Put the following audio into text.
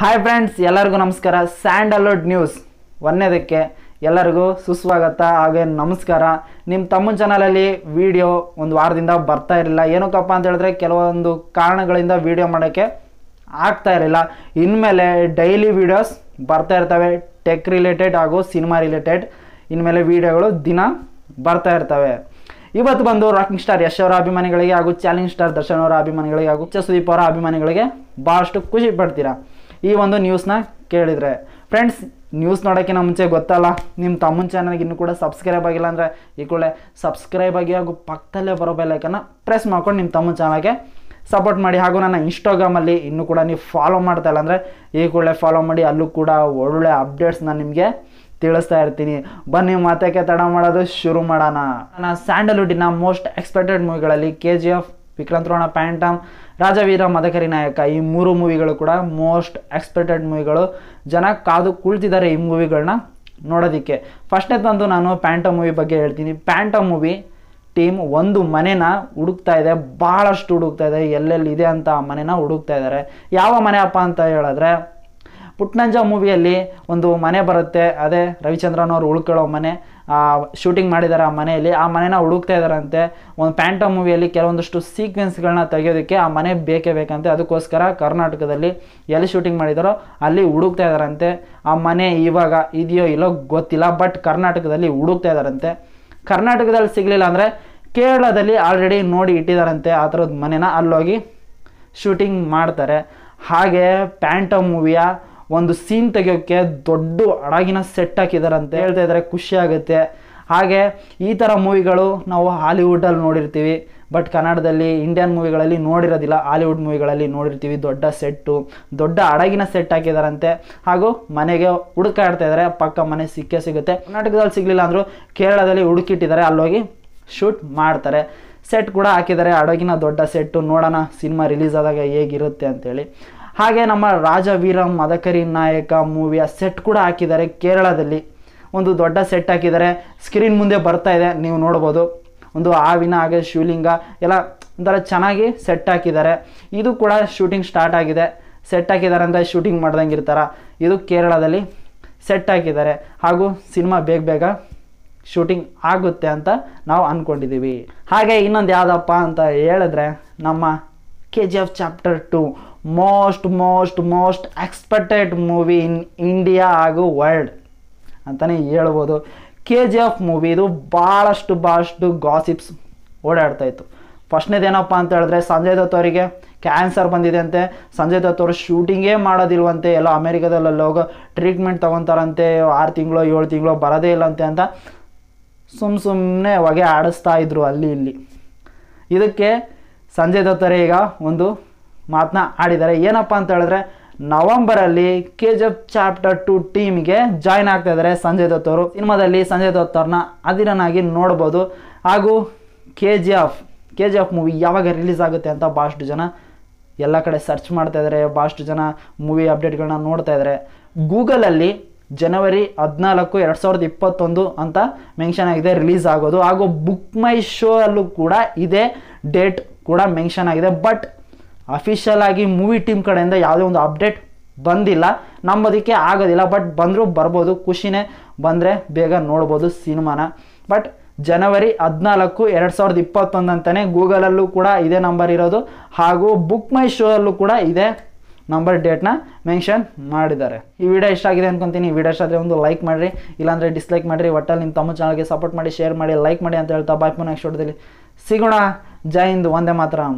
hi friends ಎಲ್ಲರಿಗೂ ನಮಸ್ಕಾರ Sandalwood news ಒಂದನೇದಕ್ಕೆ ಎಲ್ಲರಿಗೂ ಸುಸ್ವಾಗತ ಹಾಗೆ ನಮಸ್ಕಾರ ನಿಮ್ಮ ತಮ್ಮ ಚಾನಲಲ್ಲಿ ವಿಡಿಯೋ ಒಂದು ವಾರದಿಂದ ಬರ್ತಾ ಇರಲಿಲ್ಲ ಏನಕ್ಕಪ್ಪ ಅಂತ ಹೇಳಿದ್ರೆ ಕೆಲವೊಂದು ಕಾರಣಗಳಿಂದ ವಿಡಿಯೋ ಮಾಡೋಕ್ಕೆ ಆಗ್ತಾ ಇರಲಿಲ್ಲ ಇನ್ಮೇಲೆ ಡೈಲಿ ವಿಡಿಯೋಸ್ ಬರ್ತಾ ಇರ್ತವೆ ಟೆಕ್ ರಿಲೇಟೆಡ್ ಹಾಗೂ ಸಿನಿಮಾ ರಿಲೇಟೆಡ್ ಇನ್ಮೇಲೆ ವಿಡಿಯೋಗಳು ದಿನ ಬರ್ತಾ ಇರ್ತವೆ ಇವತ್ತು ಬಂದು ರಾಕಿಂಗ್ ಸ್ಟಾರ್ ಯಶ್ ಅವರ ಅಭಿಮಾನಿಗಳಿಗೆ ಹಾಗೂ ಚಾಲೆಂಜ್ ಸ್ಟಾರ್ ದರ್ಶನ್ ಅವರ ಅಭಿಮಾನಿಗಳಿಗೆ ಹಾಗೂ ಚಸುದೀಪ್ ಅವರ ಅಭಿಮಾನಿಗಳಿಗೆ ಭಾಳಷ್ಟು ಖುಷಿ ಪಡ್ತೀರಾ ಈ ಒಂದು ನ್ಯೂಸ್ನ ಕೇಳಿದರೆ ಫ್ರೆಂಡ್ಸ್ ನ್ಯೂಸ್ ನೋಡೋಕ್ಕಿಂತ ಮುಂಚೆ ಗೊತ್ತಲ್ಲ ನಿಮ್ಮ ತಮ್ಮನ ಚಾನಲ್ಗೆ ಇನ್ನೂ ಕೂಡ ಸಬ್ಸ್ಕ್ರೈಬ್ ಆಗಿಲ್ಲ ಅಂದರೆ ಈ ಕೂಡಲೇ ಸಬ್ಸ್ಕ್ರೈಬ್ ಆಗಿ ಹಾಗೂ ಪಕ್ಕದಲ್ಲೇ ಬರೋ ಬೆಲೈಕನ್ನು ಪ್ರೆಸ್ ಮಾಡ್ಕೊಂಡು ನಿಮ್ಮ ತಮ್ಮ ಚಾನಲ್ಗೆ ಸಪೋರ್ಟ್ ಮಾಡಿ ಹಾಗೂ ನನ್ನ ಇನ್ಸ್ಟಾಗ್ರಾಮಲ್ಲಿ ಇನ್ನೂ ಕೂಡ ನೀವು ಫಾಲೋ ಮಾಡ್ತಾ ಇಲ್ಲ ಅಂದರೆ ಈ ಕೂಡಲೇ ಫಾಲೋ ಮಾಡಿ ಅಲ್ಲೂ ಕೂಡ ಒಳ್ಳೊಳ್ಳೆ ಅಪ್ಡೇಟ್ಸ್ ನಾನು ನಿಮಗೆ ತಿಳಿಸ್ತಾ ಇರ್ತೀನಿ ಬನ್ನಿ ಮಾತಕ್ಕೆ ತಡ ಮಾಡೋದು ಶುರು ಮಾಡೋಣ ನಾನು ಸ್ಯಾಂಡಲ್ವುಡ್ಡಿನ ಮೋಸ್ಟ್ ಎಕ್ಸ್ಪೆಕ್ಟೆಡ್ ಮೂವಿಗಳಲ್ಲಿ K G F Rona phantom Rajaveera Madakari Nayaka ಈ ಮೂರು ಮೂವಿಗಳು ಕೂಡ ಮೋಸ್ಟ್ ಎಕ್ಸ್ಪೆಕ್ಟೆಡ್ ಮೂವಿಗಳು ಜನ ಕಾದು ಕುಳಿತಿದ್ದಾರೆ ಈ ಮೂವಿಗಳನ್ನ ನೋಡೋದಿಕ್ಕೆ ಫಸ್ಟ್ನೇ ತಂದು ನಾನು ಪ್ಯಾಂಟಮ್ ಮೂವಿ ಬಗ್ಗೆ ಹೇಳ್ತೀನಿ ಪ್ಯಾಂಟಮ್ ಮೂವಿ ಟೀಮ್ ಒಂದು ಮನೆನ ಹುಡುಕ್ತಾ ಇದೆ ಭಾಳಷ್ಟು ಹುಡುಕ್ತಾ ಇದೆ ಎಲ್ಲೆಲ್ಲಿ ಇದೆ ಅಂತ ಆ ಮನೆನ ಹುಡುಕ್ತಾ ಇದ್ದಾರೆ ಯಾವ ಮನೆ ಅಪ್ಪ ಅಂತ ಹೇಳಿದ್ರೆ ಪುಟ್ನಂಜ ಮೂವಿಯಲ್ಲಿ ಒಂದು ಮನೆ ಬರುತ್ತೆ ಅದೇ ರವಿಚಂದ್ರನ್ ಅವರು ಉಳ್ಕೊಳ್ಳೋ ಮನೆ ಶೂಟಿಂಗ್ ಮಾಡಿದ್ದಾರೆ ಆ ಮನೆಯಲ್ಲಿ ಆ ಮನೆನ ಹುಡುಕ್ತಾ ಇದ್ದಾರಂತೆ ಒಂದು ಪ್ಯಾಂಟಮ್ ಮೂವಿಯಲ್ಲಿ ಕೆಲವೊಂದಷ್ಟು ಸೀಕ್ವೆನ್ಸ್ಗಳನ್ನ ತೆಗೆಯೋದಕ್ಕೆ ಆ ಮನೆ ಬೇಕೇ ಬೇಕಂತೆ ಅದಕ್ಕೋಸ್ಕರ ಕರ್ನಾಟಕದಲ್ಲಿ ಎಲ್ಲಿ ಶೂಟಿಂಗ್ ಮಾಡಿದಾರೋ ಅಲ್ಲಿ ಹುಡುಕ್ತಾ ಇದ್ದಾರಂತೆ ಆ ಮನೆ ಇವಾಗ ಇದೆಯೋ ಇಲ್ಲೋ ಗೊತ್ತಿಲ್ಲ ಬಟ್ ಕರ್ನಾಟಕದಲ್ಲಿ ಹುಡುಕ್ತಾ ಇದ್ದಾರಂತೆ ಕರ್ನಾಟಕದಲ್ಲಿ ಸಿಗಲಿಲ್ಲ ಅಂದರೆ ಕೇರಳದಲ್ಲಿ ಆಲ್ರೆಡಿ ನೋಡಿ ಇಟ್ಟಿದಾರಂತೆ ಆ ಥರದ ಮನೆನ ಅಲ್ಲೋಗಿ ಶೂಟಿಂಗ್ ಮಾಡ್ತಾರೆ ಹಾಗೆ ಪ್ಯಾಂಟಮ್ ಮೂವಿಯ ಒಂದು ಸೀನ್ ತೆಗಿಯೋಕ್ಕೆ ದೊಡ್ಡ ಅಡಗಿನ ಸೆಟ್ ಹಾಕಿದಾರಂತೆ ಹೇಳ್ತಾ ಇದ್ದಾರೆ ಖುಷಿ ಆಗುತ್ತೆ ಹಾಗೆ ಈ ಥರ ಮೂವಿಗಳು ನಾವು ಹಾಲಿವುಡಲ್ಲಿ ನೋಡಿರ್ತೀವಿ ಬಟ್ ಕನ್ನಡದಲ್ಲಿ ಇಂಡಿಯನ್ ಮೂವಿಗಳಲ್ಲಿ ನೋಡಿರೋದಿಲ್ಲ ಹಾಲಿವುಡ್ ಮೂವಿಗಳಲ್ಲಿ ನೋಡಿರ್ತೀವಿ ದೊಡ್ಡ ಸೆಟ್ಟು ದೊಡ್ಡ ಅಡಗಿನ ಸೆಟ್ ಹಾಕಿದಾರಂತೆ ಹಾಗೂ ಮನೆಗೆ ಹುಡುಕಾಡ್ತಾ ಇದ್ದಾರೆ ಪಕ್ಕ ಮನೆ ಸಿಕ್ಕೇ ಸಿಗುತ್ತೆ ಕರ್ನಾಟಕದಲ್ಲಿ ಸಿಗಲಿಲ್ಲ ಅಂದರೂ ಕೇರಳದಲ್ಲಿ ಹುಡುಕಿಟ್ಟಿದ್ದಾರೆ ಅಲ್ಲೋಗಿ ಶೂಟ್ ಮಾಡ್ತಾರೆ ಸೆಟ್ ಕೂಡ ಹಾಕಿದ್ದಾರೆ ಅಡಗಿನ ದೊಡ್ಡ ಸೆಟ್ಟು ನೋಡೋಣ ಸಿನಿಮಾ ರಿಲೀಸ್ ಆದಾಗ ಹೇಗಿರುತ್ತೆ ಅಂತೇಳಿ ಹಾಗೆ ನಮ್ಮ ರಾಜ ವೀರಂ ಮದಕರಿ ನಾಯಕ ಮೂವಿಯ ಸೆಟ್ ಕೂಡ ಹಾಕಿದ್ದಾರೆ ಕೇರಳದಲ್ಲಿ ಒಂದು ದೊಡ್ಡ ಸೆಟ್ ಹಾಕಿದ್ದಾರೆ ಸ್ಕ್ರೀನ್ ಮುಂದೆ ಬರ್ತಾ ಇದೆ ನೀವು ನೋಡ್ಬೋದು ಒಂದು ಆವಿನ ಹಾಗೆ ಶಿವಲಿಂಗ ಎಲ್ಲ ಒಂಥರ ಚೆನ್ನಾಗಿ ಸೆಟ್ ಹಾಕಿದ್ದಾರೆ ಇದು ಕೂಡ ಶೂಟಿಂಗ್ ಸ್ಟಾರ್ಟ್ ಆಗಿದೆ ಸೆಟ್ ಹಾಕಿದ್ದಾರೆ ಅಂದರೆ ಶೂಟಿಂಗ್ ಮಾಡ್ದಂಗೆ ಇರ್ತಾರ ಇದು ಕೇರಳದಲ್ಲಿ ಸೆಟ್ ಹಾಕಿದ್ದಾರೆ ಹಾಗೂ ಸಿನಿಮಾ ಬೇಗ ಬೇಗ ಶೂಟಿಂಗ್ ಆಗುತ್ತೆ ಅಂತ ನಾವು ಅಂದ್ಕೊಂಡಿದ್ದೀವಿ ಹಾಗೆ ಇನ್ನೊಂದು ಯಾವುದಪ್ಪ ಅಂತ ಹೇಳಿದ್ರೆ ನಮ್ಮ K G F chapter two most most most expected movie in India ಹಾಗೂ ವರ್ಲ್ಡ್ ಅಂತಲೇ ಹೇಳ್ಬೋದು ಕೆ ಜಿ ಎಫ್ ಮೂವಿದು ಭಾಳಷ್ಟು ಭಾಳಷ್ಟು ಗಾಸಿಪ್ಸ್ ಓಡಾಡ್ತಾಯಿತ್ತು ಫಸ್ಟ್ನದೇನಪ್ಪ ಅಂತ ಹೇಳಿದ್ರೆ ಸಂಜಯ್ ದತ್ತವರಿಗೆ ಕ್ಯಾನ್ಸರ್ ಬಂದಿದೆ ಅಂತೆ ಸಂಜಯ್ ದತ್ ಅವರು ಶೂಟಿಂಗೇ ಮಾಡೋದಿಲ್ವಂತೆ ಎಲ್ಲ ಅಮೇರಿಕಾದಲ್ಲೆಲ್ಲ ಹೋಗೋ ಟ್ರೀಟ್ಮೆಂಟ್ ತೊಗೊತಾರಂತೆ ಆರು ತಿಂಗಳು ಏಳು ತಿಂಗಳು ಬರೋದೇ ಇಲ್ಲಂತೆ ಅಂತ ಸುಮ್ಮ ಸುಮ್ಮನೆ ಹೊಗೆ ಆಡಿಸ್ತಾ ಇದ್ರು ಅಲ್ಲಿ ಇಲ್ಲಿ ಇದಕ್ಕೆ ಸಂಜಯ್ ದತ್ತರೆ ಈಗ ಒಂದು ಮಾತನ್ನ ಆಡಿದ್ದಾರೆ ಏನಪ್ಪ ಅಂತ ಹೇಳಿದ್ರೆ ನವಂಬರಲ್ಲಿ K G F chapter two ಟೀಮ್ಗೆ ಜಾಯ್ನ್ ಆಗ್ತಾ ಇದ್ದಾರೆ ಸಂಜಯ್ ದತ್ ಸಿನಿಮಾದಲ್ಲಿ ಸಂಜಯ್ ದತ್ ಅವ್ರನ್ನ ನೋಡ್ಬೋದು ಹಾಗೂ K G F K G F movie ಯಾವಾಗ ರಿಲೀಸ್ ಆಗುತ್ತೆ ಅಂತ ಭಾಳಷ್ಟು ಜನ ಎಲ್ಲ ಕಡೆ ಸರ್ಚ್ ಮಾಡ್ತಾ ಇದ್ದಾರೆ ಭಾಳಷ್ಟು ಜನ ಮೂವಿ ಅಪ್ಡೇಟ್ಗಳನ್ನ ನೋಡ್ತಾ ಇದ್ದಾರೆ ಗೂಗಲಲ್ಲಿ ಜನವರಿ ಹದಿನಾಲ್ಕು ಎರಡು ಸಾವಿರದ ಇಪ್ಪತ್ತೊಂದು ಅಂತ ಮೆನ್ಷನ್ ಆಗಿದೆ ರಿಲೀಸ್ ಆಗೋದು ಹಾಗೂ ಬುಕ್ ಮೈ ಶೋ ಅಲ್ಲೂ ಕೂಡ ಇದೇ ಡೇಟ್ ಕೂಡ ಮೆನ್ಷನ್ ಆಗಿದೆ ಬಟ್ ಅಫಿಷಿಯಲ್ ಆಗಿ ಮೂವಿ ಟೀಮ್ ಕಡೆಯಿಂದ ಯಾವುದೇ ಒಂದು ಅಪ್ಡೇಟ್ ಬಂದಿಲ್ಲ ನಂಬೋದಕ್ಕೆ ಆಗೋದಿಲ್ಲ ಬಟ್ ಬಂದರೂ ಬರ್ಬೋದು ಖುಷಿನೇ ಬಂದರೆ ಬೇಗ ನೋಡ್ಬೋದು ಸಿನಿಮಾನ ಬಟ್ ಜನವರಿ ಹದಿನಾಲ್ಕು ಎರಡು ಸಾವಿರದ ಇಪ್ಪತ್ತೊಂದು ಅಂತಲೇ ಗೂಗಲಲ್ಲೂ ಕೂಡ ಇದೇ ನಂಬರ್ ಇರೋದು ಹಾಗೂ ಬುಕ್ ಮೈ ಶೋ ಅಲ್ಲೂ ಕೂಡ ಇದೇ ನಂಬರ್ ಡೇಟ್ನ ಮೆನ್ಷನ್ ಮಾಡಿದ್ದಾರೆ ಈ ವಿಡಿಯೋ ಇಷ್ಟ ಆಗಿದೆ ಅನ್ಕೊಂತೀನಿ ವಿಡಿಯೋ ಇಷ್ಟ ಆದರೆ ಒಂದು ಲೈಕ್ ಮಾಡಿರಿ ಇಲ್ಲಾಂದರೆ ಡಿಸ್ಲೈಕ್ ಮಾಡಿರಿ ಒಟ್ಟಲ್ಲಿ ನಿಮ್ಮ ತಮ್ಮ ಚಾನಲ್ಗೆ ಸಪೋರ್ಟ್ ಮಾಡಿ ಶೇರ್ ಮಾಡಿ ಲೈಕ್ ಮಾಡಿ ಅಂತ ಹೇಳ್ತಾ ಬಾಯ್ ನೆಕ್ಸ್ಟ್ ಶೋಟದಲ್ಲಿ ಸಿಗೋಣ ಜೈ ಹಿಂದ್ ಒಂದೇ ಮಾತ್ರ